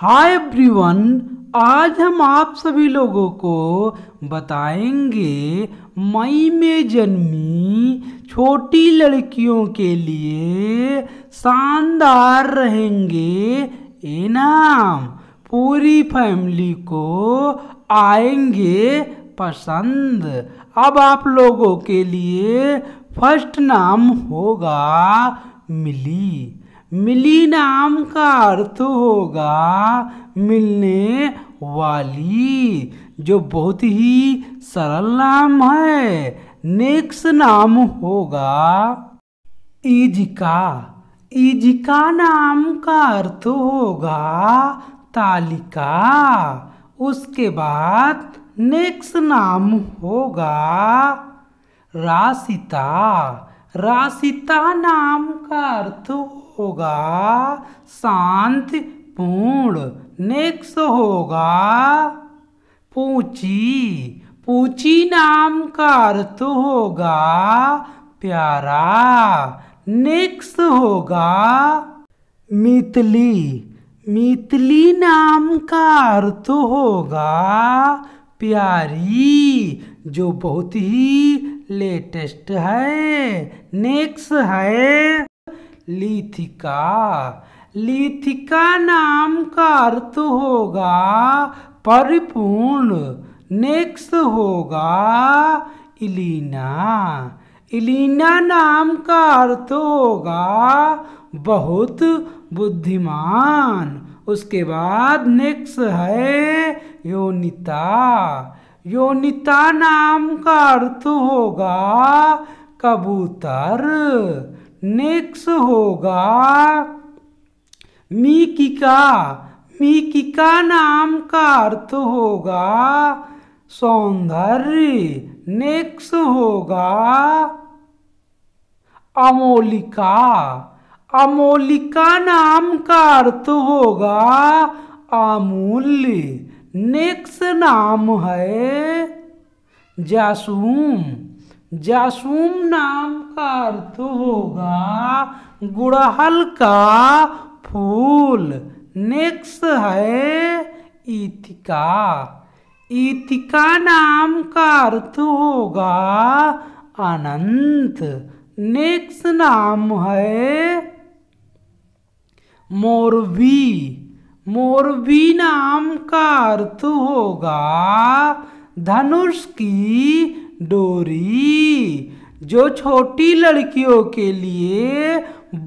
hi everyone आज हम आप सभी लोगों को बताएंगे मई में जन्मी छोटी लड़कियों के लिए शानदार रहेंगे इनाम पूरी फैमिली को आएंगे पसंद अब आप लोगों के लिए फर्स्ट नाम होगा मिली मिली नाम का अर्थ होगा मिलने वाली जो बहुत ही सरल नाम है नेक्स्ट नाम होगा इजिका इजिका नाम का अर्थ होगा तालिका उसके बाद नेक्स्ट नाम होगा राशिता राशिता नाम का अर्थ होगा शांत पूर्ण नेक्स्ट होगा पूछी पूछी नाम का अर्थ होगा प्यारा नेक्स्ट होगा मितली मितली नाम का अर्थ होगा प्यारी जो बहुत ही लेटेस्ट है नेक्स्ट है लिथिका लिथिका नाम का अर्थ होगा परिपूर्ण नेक्स्ट होगा इलीना इलीना नाम का अर्थ होगा बहुत बुद्धिमान उसके बाद नेक्स्ट है योनिता योनिता नाम का अर्थ होगा कबूतर नेक्स होगा मीकिका मीकिका नाम का अर्थ होगा सौंदर्य नेक्स होगा अमोलिका अमोलिका नाम का अर्थ होगा अमूल्य नेक्स्ट नाम है जासूम जासूम नाम का अर्थ होगा गुड़हल का फूल नेक्स्ट है इतिका इतिका नाम का अर्थ होगा अनंत नेक्स्ट नाम है मोरवी मोरबी नाम का अर्थ होगा धनुष की डोरी जो छोटी लड़कियों के लिए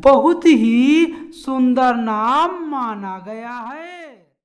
बहुत ही सुंदर नाम माना गया है